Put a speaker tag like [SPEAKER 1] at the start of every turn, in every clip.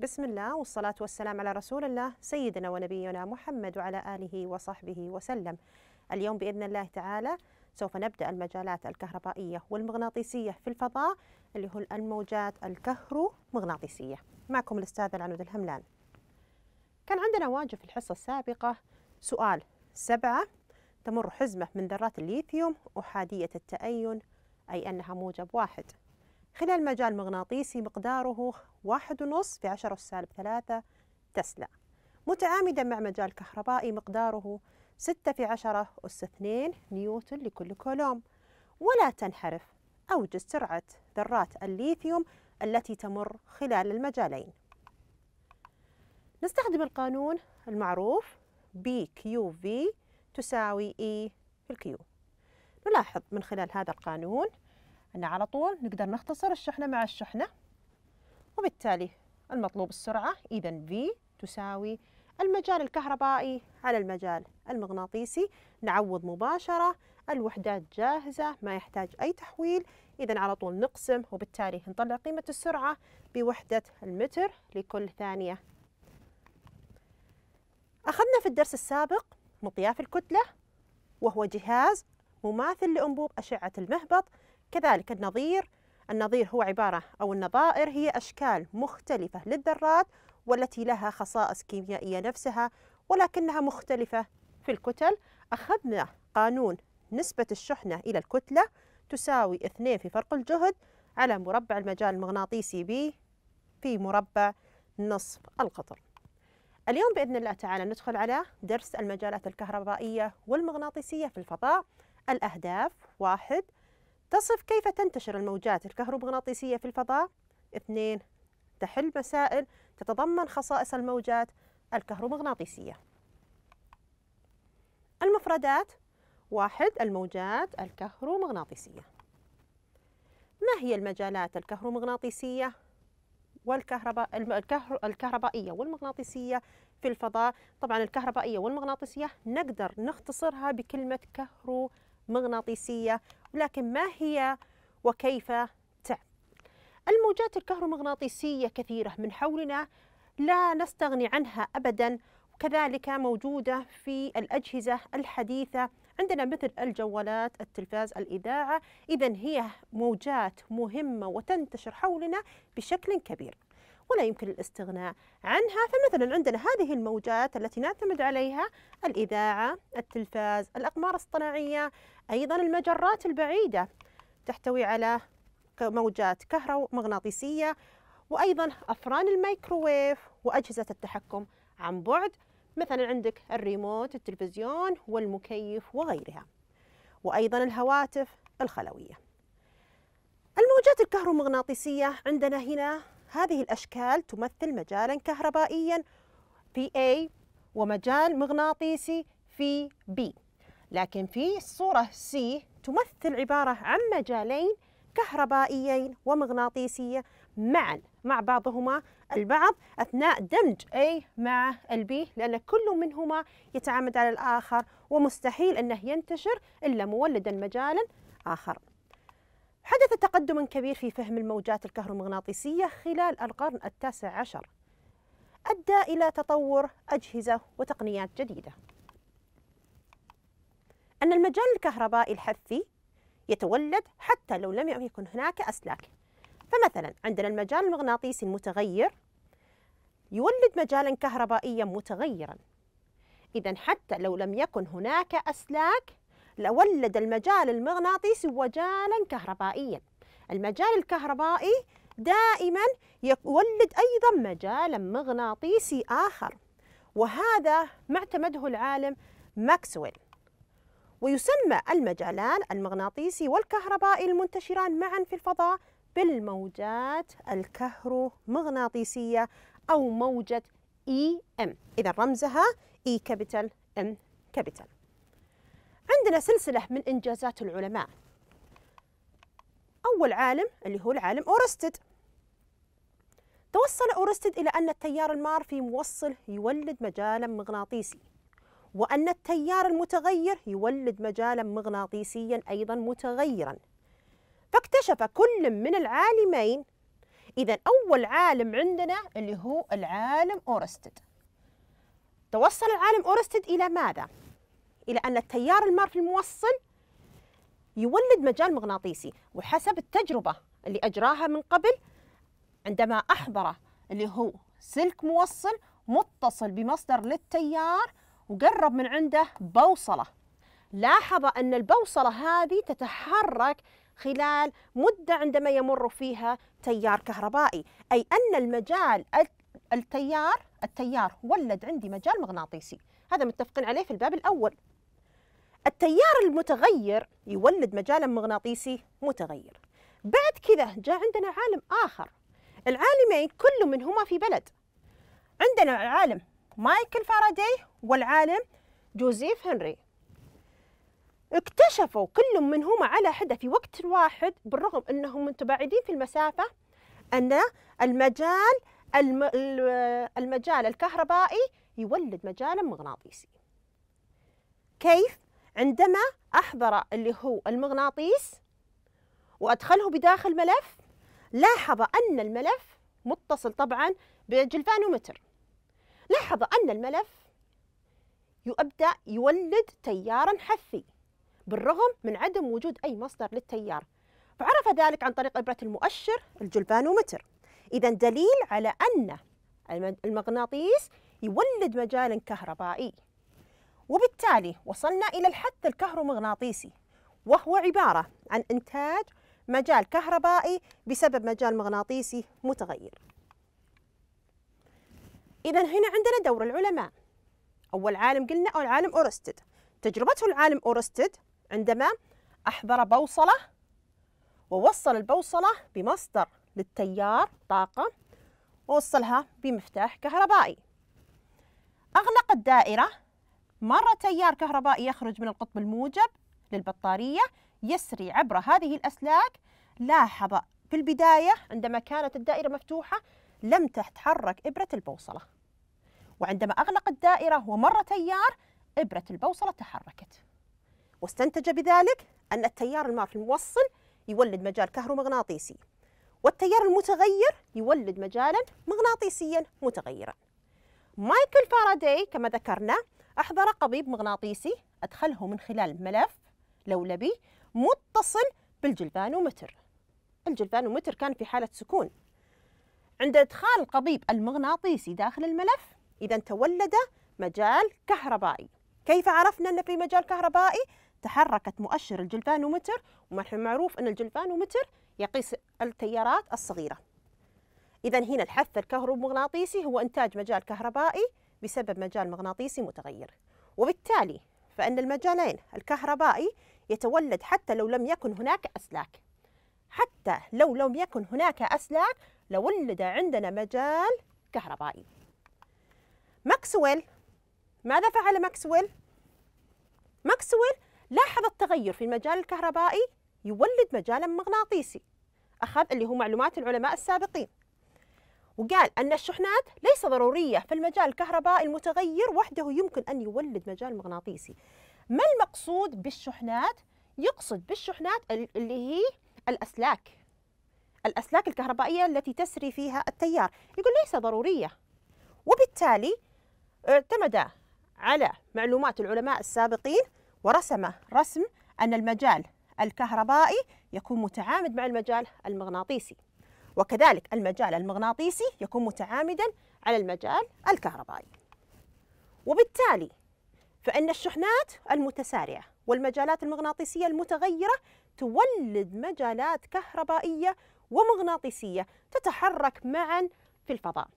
[SPEAKER 1] بسم الله والصلاة والسلام على رسول الله سيدنا ونبينا محمد وعلى آله وصحبه وسلم اليوم بإذن الله تعالى سوف نبدأ المجالات الكهربائية والمغناطيسية في الفضاء اللي هو الموجات الكهرومغناطيسية معكم الأستاذة العنود الهملان كان عندنا واجب في الحصة السابقة سؤال سبعة تمر حزمة من ذرات الليثيوم أحادية التأين أي أنها موجب واحد خلال مجال مغناطيسي مقداره واحد ونص في عشرة سالب ثلاثة تسلا متعامدا مع مجال كهربائي مقداره ستة في عشرة أس اثنين نيوتن لكل كولوم ولا تنحرف أوجد سرعة ذرات الليثيوم التي تمر خلال المجالين نستخدم القانون المعروف بي كيو في تساوي إي e في الكيو نلاحظ من خلال هذا القانون أن على طول نقدر نختصر الشحنة مع الشحنة وبالتالي المطلوب السرعة إذا في تساوي المجال الكهربائي على المجال المغناطيسي نعوض مباشرة الوحدات جاهزة ما يحتاج أي تحويل إذا على طول نقسم وبالتالي نطلع قيمة السرعة بوحدة المتر لكل ثانية أخذنا في الدرس السابق مطياف الكتلة وهو جهاز مماثل لأنبوب أشعة المهبط كذلك النظير النظير هو عبارة أو النظائر هي أشكال مختلفة للذرات والتي لها خصائص كيميائية نفسها ولكنها مختلفة في الكتل أخذنا قانون نسبة الشحنة إلى الكتلة تساوي 2 في فرق الجهد على مربع المجال المغناطيسي بي في مربع نصف القطر اليوم بإذن الله تعالى ندخل على درس المجالات الكهربائية والمغناطيسية في الفضاء الأهداف واحد تصف كيف تنتشر الموجات الكهرومغناطيسية في الفضاء اثنين تحل مسائل تتضمن خصائص الموجات الكهرومغناطيسية المفردات واحد الموجات الكهرومغناطيسية ما هي المجالات الكهرومغناطيسية والكهرباء الكهربائية والمغناطيسية في الفضاء طبعا الكهربائية والمغناطيسية نقدر نختصرها بكلمة كهرومغناطيسية لكن ما هي وكيف تعمل الموجات الكهرومغناطيسية كثيرة من حولنا لا نستغني عنها أبدا وكذلك موجودة في الأجهزة الحديثة عندنا مثل الجوالات التلفاز الإذاعة إذا هي موجات مهمة وتنتشر حولنا بشكل كبير ولا يمكن الاستغناء عنها فمثلا عندنا هذه الموجات التي نعتمد عليها الإذاعة التلفاز الأقمار الصناعية أيضا المجرات البعيدة تحتوي على موجات كهرومغناطيسية وأيضا أفران الميكروويف وأجهزة التحكم عن بعد مثلا عندك الريموت التلفزيون والمكيف وغيرها وأيضا الهواتف الخلوية الموجات الكهرومغناطيسية عندنا هنا هذه الأشكال تمثل مجالا كهربائيا في A ومجال مغناطيسي في B لكن في الصورة C تمثل عبارة عن مجالين كهربائيين ومغناطيسية معا مع بعضهما البعض أثناء دمج A مع B لأن كل منهما يتعامد على الآخر ومستحيل أنه ينتشر إلا مولدا مجالا آخر حدث تقدم كبير في فهم الموجات الكهرومغناطيسية خلال القرن التاسع عشر أدى إلى تطور أجهزة وتقنيات جديدة أن المجال الكهربائي الحثي يتولد حتى لو لم يكن هناك أسلاك فمثلا عندنا المجال المغناطيسي المتغير يولد مجالا كهربائيا متغيرا إذا حتى لو لم يكن هناك أسلاك لولد المجال المغناطيسي وجالا كهربائيا المجال الكهربائي دائما يولد أيضا مجالا مغناطيسي آخر وهذا ما اعتمده العالم ماكسويل ويسمى المجالان المغناطيسي والكهربائي المنتشران معا في الفضاء بالموجات الكهرومغناطيسية أو موجة اي e ام إذا رمزها اي كابيتال ام كابيتال عندنا سلسلة من إنجازات العلماء أول عالم اللي هو العالم أورستد توصل أورستد إلى أن التيار المار في موصل يولد مجالا مغناطيسي وأن التيار المتغير يولد مجالا مغناطيسيا أيضا متغيرا فاكتشف كل من العالمين إذا أول عالم عندنا اللي هو العالم أورستد توصل العالم أورستد إلى ماذا؟ إلى أن التيار في الموصل يولد مجال مغناطيسي وحسب التجربة اللي أجراها من قبل عندما أحضر اللي هو سلك موصل متصل بمصدر للتيار وقرب من عنده بوصلة لاحظ أن البوصلة هذه تتحرك خلال مدة عندما يمر فيها تيار كهربائي أي أن المجال التيار التيار ولد عندي مجال مغناطيسي هذا متفقين عليه في الباب الأول التيار المتغير يولد مجالا مغناطيسي متغير بعد كذا جاء عندنا عالم آخر العالمين كل منهما في بلد عندنا العالم مايكل فاراداي والعالم جوزيف هنري اكتشفوا كل منهما على حدة في وقت واحد بالرغم أنهم متباعدين في المسافة أن المجال المجال الكهربائي يولد مجالا مغناطيسي كيف؟ عندما أحضر اللي هو المغناطيس وأدخله بداخل ملف لاحظ أن الملف متصل طبعا بجلفانومتر لاحظ أن الملف يبدأ يولد تيارا حثي بالرغم من عدم وجود أي مصدر للتيار فعرف ذلك عن طريق إبرة المؤشر الجلفانومتر إذا دليل على أن المغناطيس يولد مجالا كهربائي وبالتالي وصلنا إلى الحث الكهرومغناطيسي وهو عبارة عن إنتاج مجال كهربائي بسبب مجال مغناطيسي متغير إذا هنا عندنا دور العلماء أول عالم قلنا أو العالم أورستد تجربته العالم أورستد عندما أحضر بوصلة ووصل البوصلة بمصدر للتيار طاقة ووصلها بمفتاح كهربائي أغلق الدائرة مرة تيار كهربائي يخرج من القطب الموجب للبطارية يسري عبر هذه الأسلاك لاحظ في البداية عندما كانت الدائرة مفتوحة لم تتحرك إبرة البوصلة وعندما أغلق الدائرة ومر تيار إبرة البوصلة تحركت واستنتج بذلك أن التيار المار في الموصل يولد مجال كهرومغناطيسي والتيار المتغير يولد مجالا مغناطيسيا متغيرا مايكل فاراداي كما ذكرنا أحضر قضيب مغناطيسي أدخله من خلال ملف لولبي متصل بالجلفانومتر الجلفانومتر كان في حالة سكون عند إدخال القضيب المغناطيسي داخل الملف إذا تولد مجال كهربائي كيف عرفنا أن في مجال كهربائي؟ تحركت مؤشر الجلفانومتر ومنحن معروف أن الجلفانومتر يقيس التيارات الصغيرة إذا هنا الحث الكهرومغناطيسي هو إنتاج مجال كهربائي بسبب مجال مغناطيسي متغير وبالتالي فإن المجالين الكهربائي يتولد حتى لو لم يكن هناك أسلاك حتى لو لم يكن هناك أسلاك لولد عندنا مجال كهربائي ماكسويل ماذا فعل ماكسويل؟ ماكسويل لاحظ التغير في المجال الكهربائي يولد مجالا مغناطيسي أخذ اللي هو معلومات العلماء السابقين وقال أن الشحنات ليس ضرورية في المجال الكهربائي المتغير وحده يمكن أن يولد مجال مغناطيسي ما المقصود بالشحنات؟ يقصد بالشحنات اللي هي الأسلاك الأسلاك الكهربائية التي تسري فيها التيار يقول ليس ضرورية وبالتالي آه، اعتمد على معلومات العلماء السابقين ورسم رسم أن المجال الكهربائي يكون متعامد مع المجال المغناطيسي وكذلك المجال المغناطيسي يكون متعامدا على المجال الكهربائي وبالتالي فإن الشحنات المتسارعة والمجالات المغناطيسية المتغيرة تولد مجالات كهربائية ومغناطيسية تتحرك معا في الفضاء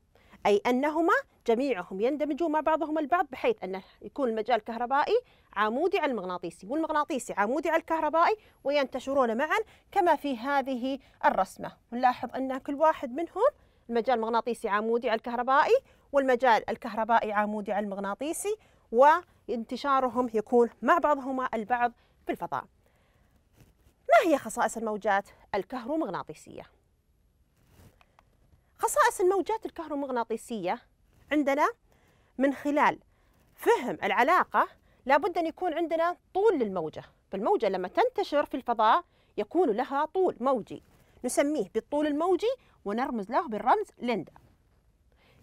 [SPEAKER 1] أي أنهما جميعهم يندمجون مع بعضهم البعض بحيث أنه يكون المجال الكهربائي عمودي على المغناطيسي والمغناطيسي عمودي على الكهربائي وينتشرون معا كما في هذه الرسمة نلاحظ أن كل واحد منهم المجال المغناطيسي عمودي على الكهربائي والمجال الكهربائي عمودي على المغناطيسي وانتشارهم يكون مع بعضهما البعض في الفضاء ما هي خصائص الموجات الكهرومغناطيسيه خصائص الموجات الكهرومغناطيسية عندنا من خلال فهم العلاقة لابد أن يكون عندنا طول للموجة فالموجة لما تنتشر في الفضاء يكون لها طول موجي نسميه بالطول الموجي ونرمز له بالرمز ليندا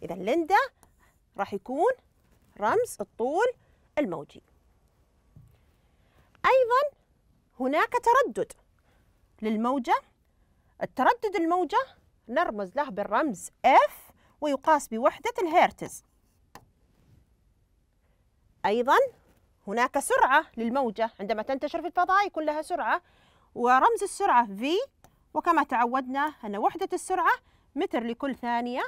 [SPEAKER 1] إذا ليندا راح يكون رمز الطول الموجي أيضا هناك تردد للموجة التردد الموجة نرمز له بالرمز F ويقاس بوحدة الهيرتز أيضا هناك سرعة للموجة عندما تنتشر في الفضاء يكون لها سرعة ورمز السرعة V وكما تعودنا أن وحدة السرعة متر لكل ثانية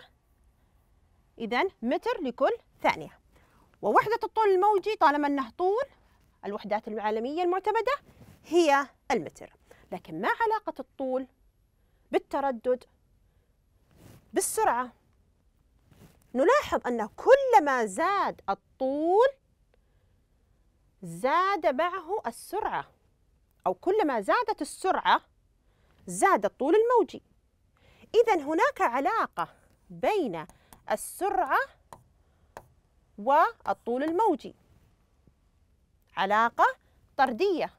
[SPEAKER 1] إذا متر لكل ثانية ووحدة الطول الموجي طالما أنه طول الوحدات العالمية المعتمدة هي المتر لكن ما علاقة الطول بالتردد بالسرعة نلاحظ أن كلما زاد الطول زاد معه السرعة أو كلما زادت السرعة زاد الطول الموجي إذا هناك علاقة بين السرعة والطول الموجي علاقة طردية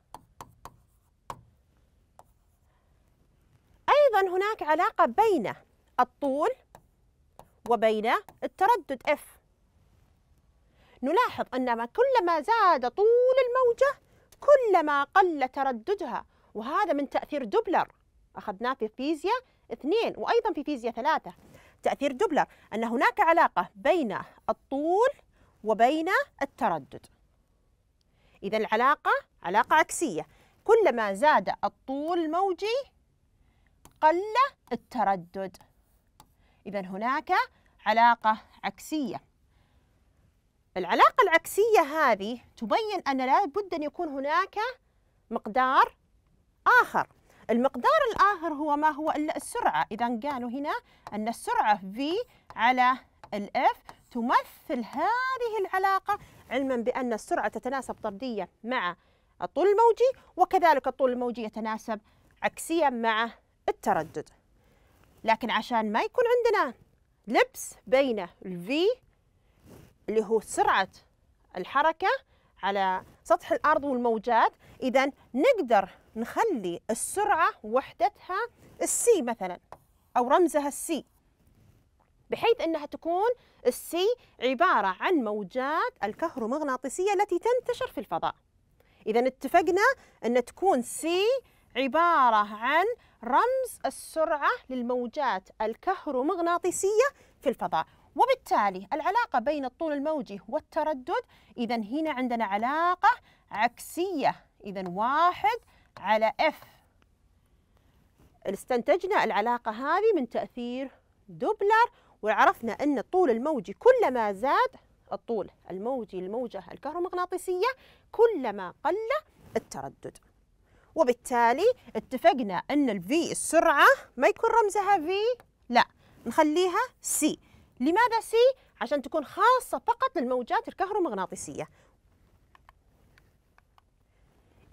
[SPEAKER 1] أيضا هناك علاقة بين الطول وبين التردد F نلاحظ أن كلما زاد طول الموجة كلما قل ترددها وهذا من تأثير دوبلر أخذناه في فيزياء اثنين وأيضا في فيزياء ثلاثة تأثير دوبلر أن هناك علاقة بين الطول وبين التردد إذا العلاقة علاقة عكسية كلما زاد الطول الموجي قل التردد إذا هناك علاقة عكسية العلاقة العكسية هذه تبين أن لابد أن يكون هناك مقدار آخر المقدار الآخر هو ما هو إلا السرعة إذا قالوا هنا أن السرعة V على الإف تمثل هذه العلاقة علما بأن السرعة تتناسب طرديا مع الطول الموجي وكذلك الطول الموجي يتناسب عكسيا مع التردد لكن عشان ما يكون عندنا لبس بين الفي اللي هو سرعة الحركة على سطح الأرض والموجات إذا نقدر نخلي السرعة وحدتها السي مثلا أو رمزها السي بحيث أنها تكون السي عبارة عن موجات الكهرومغناطيسية التي تنتشر في الفضاء إذا اتفقنا أن تكون سي عبارة عن رمز السرعة للموجات الكهرومغناطيسية في الفضاء وبالتالي العلاقة بين الطول الموجي والتردد إذا هنا عندنا علاقة عكسية إذا واحد على F استنتجنا العلاقة هذه من تأثير دوبلر وعرفنا أن الطول الموجي كلما زاد الطول الموجي الموجة الكهرومغناطيسية كلما قل التردد وبالتالي اتفقنا أن الفي السرعة ما يكون رمزها في لا نخليها سي لماذا سي؟ عشان تكون خاصة فقط للموجات الكهرومغناطيسية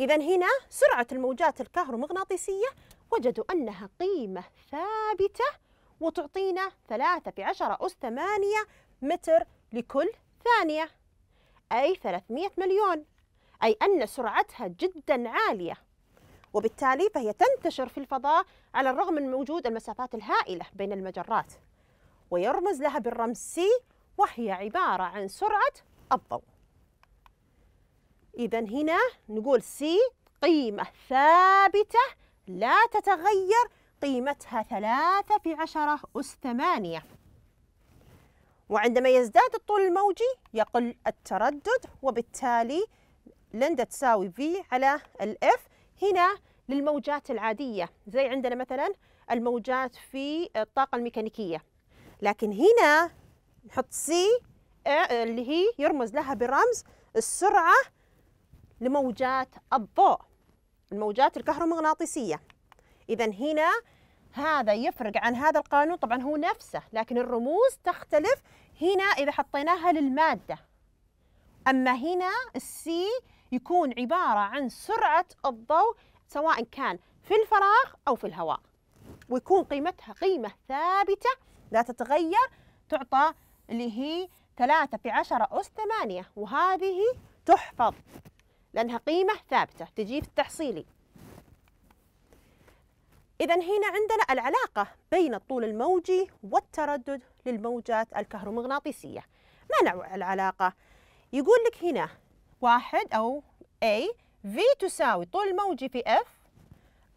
[SPEAKER 1] إذا هنا سرعة الموجات الكهرومغناطيسية وجدوا أنها قيمة ثابتة وتعطينا ثلاثة في عشرة أس ثمانية متر لكل ثانية أي 300 مليون أي أن سرعتها جدا عالية وبالتالي فهي تنتشر في الفضاء على الرغم من وجود المسافات الهائلة بين المجرات ويرمز لها بالرمز سي وهي عبارة عن سرعة الضوء إذا هنا نقول سي قيمة ثابتة لا تتغير قيمتها ثلاثة في عشرة أس ثمانية وعندما يزداد الطول الموجي يقل التردد وبالتالي لن تساوي V على الإف هنا للموجات العادية زي عندنا مثلا الموجات في الطاقة الميكانيكية لكن هنا نحط سي اللي هي يرمز لها برمز السرعة لموجات الضوء الموجات الكهرومغناطيسية إذا هنا هذا يفرق عن هذا القانون طبعا هو نفسه لكن الرموز تختلف هنا إذا حطيناها للمادة أما هنا السي يكون عبارة عن سرعة الضوء سواء كان في الفراغ أو في الهواء ويكون قيمتها قيمة ثابتة لا تتغير تعطى اللي هي 3 في 10 أس 8 وهذه تحفظ لأنها قيمة ثابتة تجي في التحصيلي إذا هنا عندنا العلاقة بين الطول الموجي والتردد للموجات الكهرومغناطيسية ما نوع العلاقة؟ يقول لك هنا واحد أو A V تساوي طول موجي في F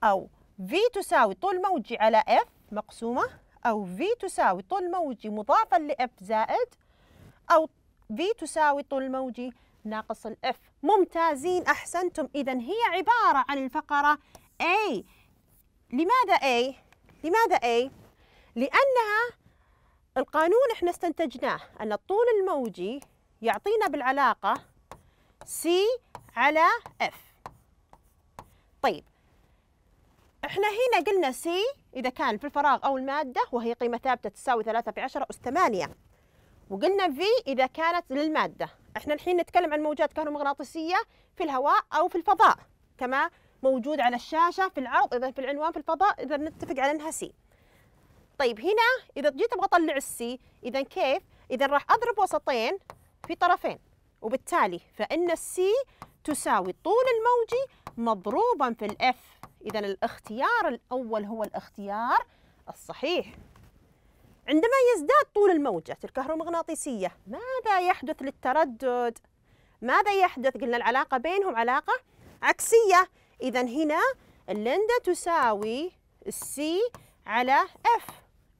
[SPEAKER 1] أو V تساوي طول موجي على F مقسومة أو V تساوي طول موجي مضافا لإف زائد أو V تساوي طول موجي ناقص الإف ممتازين أحسنتم إذا هي عبارة عن الفقرة A لماذا A؟ لماذا A؟ لأنها القانون احنا استنتجناه أن الطول الموجي يعطينا بالعلاقة سي على اف طيب احنا هنا قلنا سي اذا كان في الفراغ او الماده وهي قيمه ثابته تساوي 3 في 10 اس 8 وقلنا في اذا كانت للماده احنا الحين نتكلم عن موجات كهرومغناطيسيه في الهواء او في الفضاء كما موجود على الشاشه في العرض اذا في العنوان في الفضاء اذا نتفق على انها سي طيب هنا اذا جيت ابغى اطلع السي اذا كيف اذا راح اضرب وسطين في طرفين وبالتالي فإن السي تساوي طول الموجي مضروبا في الإف إذا الاختيار الأول هو الاختيار الصحيح عندما يزداد طول الموجة الكهرومغناطيسية ماذا يحدث للتردد؟ ماذا يحدث؟ قلنا العلاقة بينهم علاقة عكسية إذا هنا اللندا تساوي السي على اف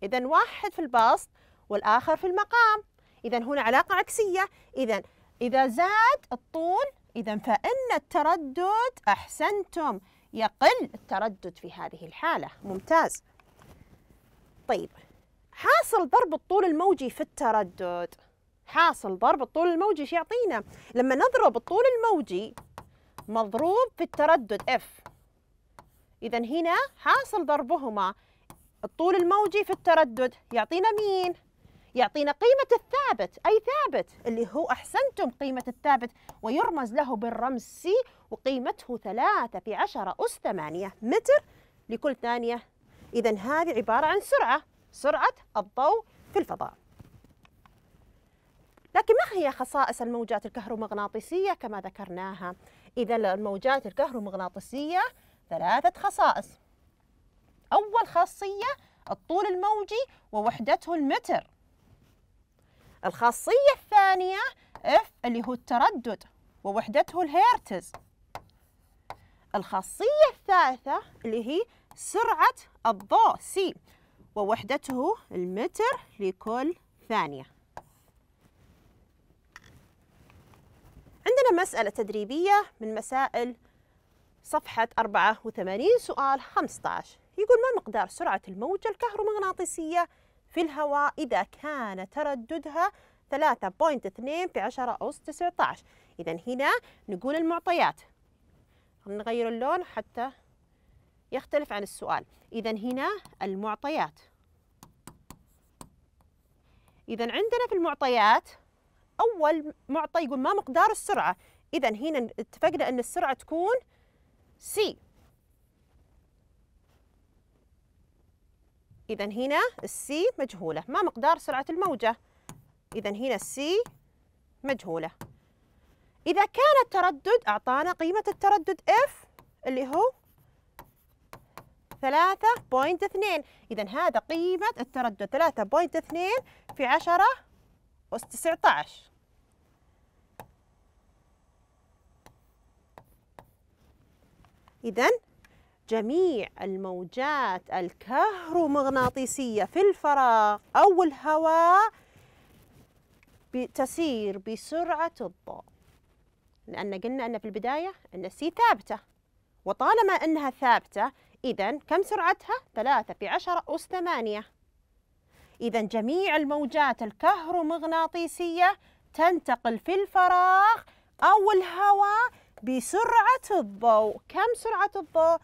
[SPEAKER 1] إذا واحد في البسط والآخر في المقام إذا هنا علاقة عكسية إذا إذا زاد الطول إذا فإن التردد أحسنتم يقل التردد في هذه الحالة ممتاز طيب حاصل ضرب الطول الموجي في التردد حاصل ضرب الطول الموجي ايش يعطينا لما نضرب الطول الموجي مضروب في التردد اف اذا هنا حاصل ضربهما الطول الموجي في التردد يعطينا مين يعطينا قيمة الثابت أي ثابت اللي هو أحسنتم قيمة الثابت ويرمز له بالرمز سي وقيمته ثلاثة في عشرة أس ثمانية متر لكل ثانية إذا هذه عبارة عن سرعة سرعة الضوء في الفضاء لكن ما هي خصائص الموجات الكهرومغناطيسية كما ذكرناها؟ إذا الموجات الكهرومغناطيسية ثلاثة خصائص أول خاصية الطول الموجي ووحدته المتر الخاصية الثانية اف اللي هو التردد ووحدته الهيرتز الخاصية الثالثة اللي هي سرعة الضوء سي ووحدته المتر لكل ثانية عندنا مسألة تدريبية من مسائل صفحة 84 سؤال 15 يقول ما مقدار سرعة الموجة الكهرومغناطيسية في الهواء إذا كان ترددها 3.2 في 10 أوس 19 إذا هنا نقول المعطيات نغير اللون حتى يختلف عن السؤال إذا هنا المعطيات إذا عندنا في المعطيات أول معطى يقول ما مقدار السرعة إذا هنا اتفقنا أن السرعة تكون سي إذا هنا السي مجهولة ما مقدار سرعة الموجة إذا هنا السي مجهولة إذا كان التردد أعطانا قيمة التردد اف اللي هو 3.2 إذا هذا قيمة التردد 3.2 في 10 أس 19 إذا جميع الموجات الكهرومغناطيسية في الفراغ أو الهواء تسير بسرعة الضوء لأن قلنا أن في البداية أن السي ثابتة وطالما أنها ثابتة إذا كم سرعتها؟ ثلاثة في عشرة أس ثمانية إذا جميع الموجات الكهرومغناطيسية تنتقل في الفراغ أو الهواء بسرعة الضوء كم سرعة الضوء؟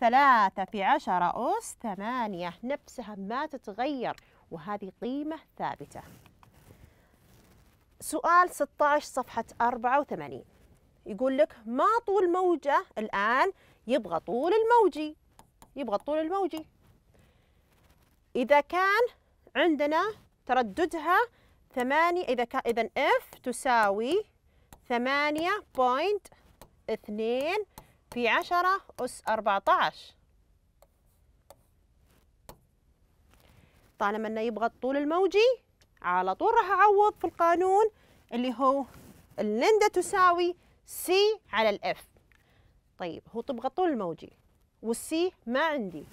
[SPEAKER 1] ثلاثة في عشرة أس ثمانية نفسها ما تتغير وهذه قيمة ثابتة سؤال 16 صفحة 84 يقول لك ما طول موجة الآن يبغى طول الموجي يبغى طول الموجي إذا كان عندنا ترددها ثمانية إذا كان إذا F تساوي ثمانية بوينت اثنين في عشرة أس أربعتاش طالما أنه يبغى الطول الموجي على طول راح أعوض في القانون اللي هو اللندا تساوي سي على الإف طيب هو تبغى الطول الموجي والسي ما عندي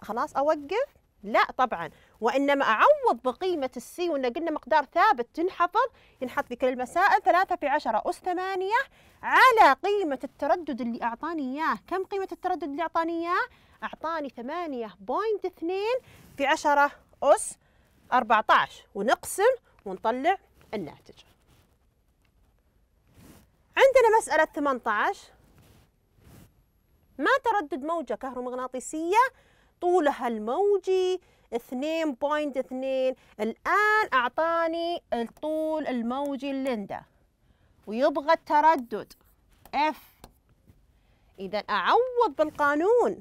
[SPEAKER 1] خلاص أوقف؟ لا طبعا وإنما أعوض بقيمة السي وإن قلنا مقدار ثابت تنحفظ ينحط في كل المسائل ثلاثة في عشرة أس ثمانية على قيمة التردد اللي أعطاني إياه كم قيمة التردد اللي أعطاني إياه؟ أعطاني ثمانية بوينت اثنين في عشرة أس أربعة عشر ونقسم ونطلع الناتج عندنا مسألة 18 ما تردد موجة كهرومغناطيسية طولها الموجي 2.2 الآن أعطاني الطول الموجي للندا ويبغى التردد F إذا أعوض بالقانون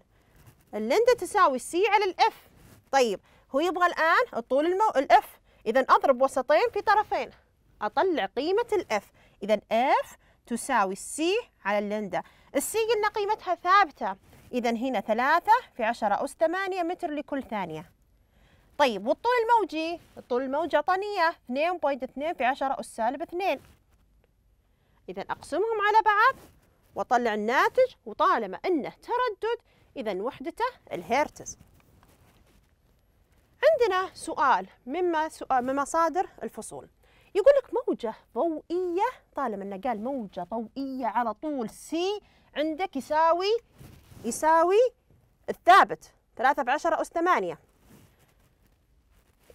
[SPEAKER 1] اللندا تساوي سي على الإف طيب هو يبغى الآن الطول المو... الإف إذا أضرب وسطين في طرفين أطلع قيمة الإف إذا إف تساوي C على اللندا السي قلنا قيمتها ثابتة إذا هنا ثلاثة في عشرة أس ثمانية متر لكل ثانية طيب والطول الموجي الطول الموجي اياه 2.2 في 10 أس سالب 2 إذا أقسمهم على بعض وأطلع الناتج وطالما أنه تردد إذا وحدته الهرتز عندنا سؤال مما سؤال من مصادر الفصول يقول لك موجة ضوئية طالما انه قال موجة ضوئية على طول سي عندك يساوي يساوي الثابت 3 بعشرة أس 8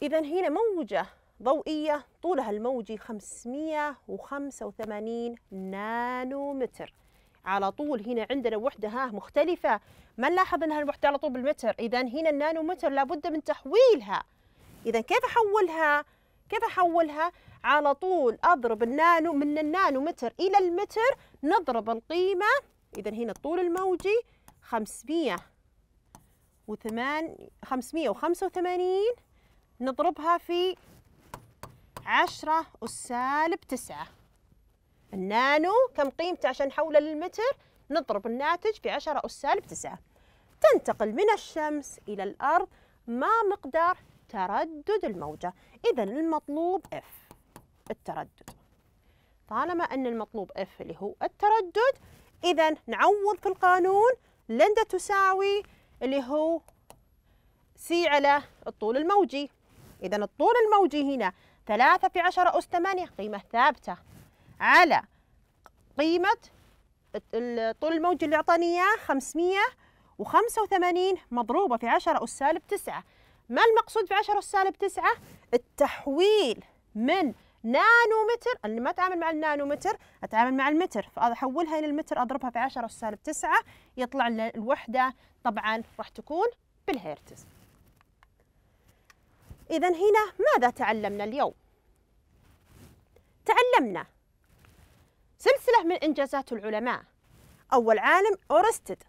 [SPEAKER 1] إذا هنا موجة ضوئية طولها الموجي 585 نانومتر على طول هنا عندنا وحدة ها مختلفة ما نلاحظ أنها الوحدة على طول بالمتر إذا هنا النانومتر لابد من تحويلها إذا كيف أحولها؟ كيف أحولها؟ على طول أضرب النانو من النانومتر إلى المتر نضرب القيمة إذا هنا الطول الموجي 500 وثمان 585 نضربها في عشرة والسالب تسعة النانو كم قيمته عشان نحوله للمتر نضرب الناتج في عشرة والسالب تسعة تنتقل من الشمس إلى الأرض ما مقدار تردد الموجة إذا المطلوب F التردد طالما أن المطلوب F اللي هو التردد إذا نعوض في القانون لندا تساوي اللي هو سي على الطول الموجي إذا الطول الموجي هنا ثلاثة في عشرة أس ثمانية قيمة ثابتة على قيمة الطول الموجي اللي أعطاني إياه 585 مضروبة في 10 أس سالب 9 ما المقصود في 10 أس سالب 9 التحويل من نانومتر أنا ما أتعامل مع النانومتر أتعامل مع المتر فأحولها إلى المتر أضربها في 10 أس سالب 9 يطلع الوحدة طبعا راح تكون بالهيرتز إذا هنا ماذا تعلمنا اليوم؟ تعلمنا سلسلة من إنجازات العلماء أول عالم أورستد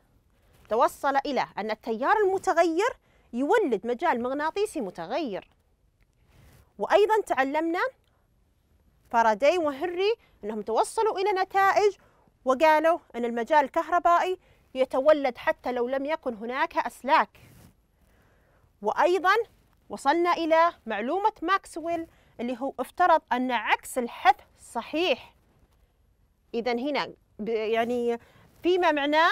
[SPEAKER 1] توصل إلى أن التيار المتغير يولد مجال مغناطيسي متغير وأيضا تعلمنا فارادي وهنري أنهم توصلوا إلى نتائج وقالوا أن المجال الكهربائي يتولد حتى لو لم يكن هناك أسلاك وأيضا وصلنا إلى معلومة ماكسويل اللي هو افترض أن عكس الحذف صحيح إذا هنا يعني فيما معناه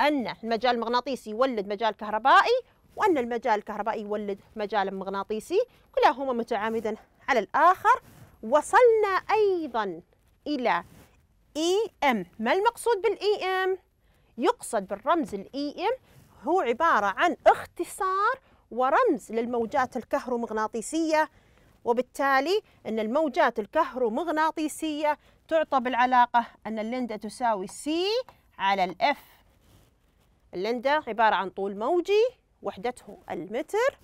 [SPEAKER 1] أن المجال المغناطيسي يولد مجال كهربائي وأن المجال الكهربائي يولد مجال مغناطيسي كلاهما متعامدا على الآخر وصلنا أيضا إلى اي e ام ما المقصود بالاي ام يقصد بالرمز الاي ام e هو عباره عن اختصار ورمز للموجات الكهرومغناطيسية وبالتالي أن الموجات الكهرومغناطيسية تعطى بالعلاقة أن اللندة تساوي C على الإف اللندة عبارة عن طول موجي وحدته المتر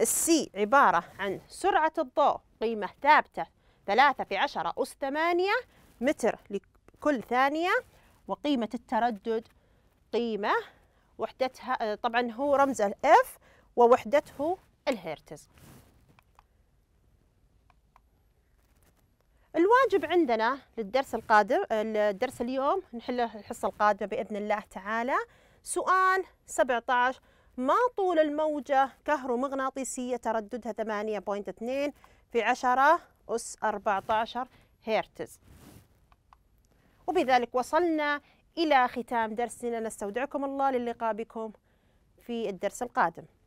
[SPEAKER 1] السي عبارة عن سرعة الضوء قيمة ثابتة ثلاثة في عشرة أس ثمانية متر لكل ثانية وقيمة التردد قيمة وحدتها طبعا هو رمز الاف ووحدته الهرتز الواجب عندنا للدرس القادم الدرس اليوم نحله الحصة القادمة بإذن الله تعالى سؤال 17 ما طول الموجة كهرومغناطيسية ترددها 8.2 في 10 أس 14 هرتز وبذلك وصلنا إلى ختام درسنا نستودعكم الله للقاء بكم في الدرس القادم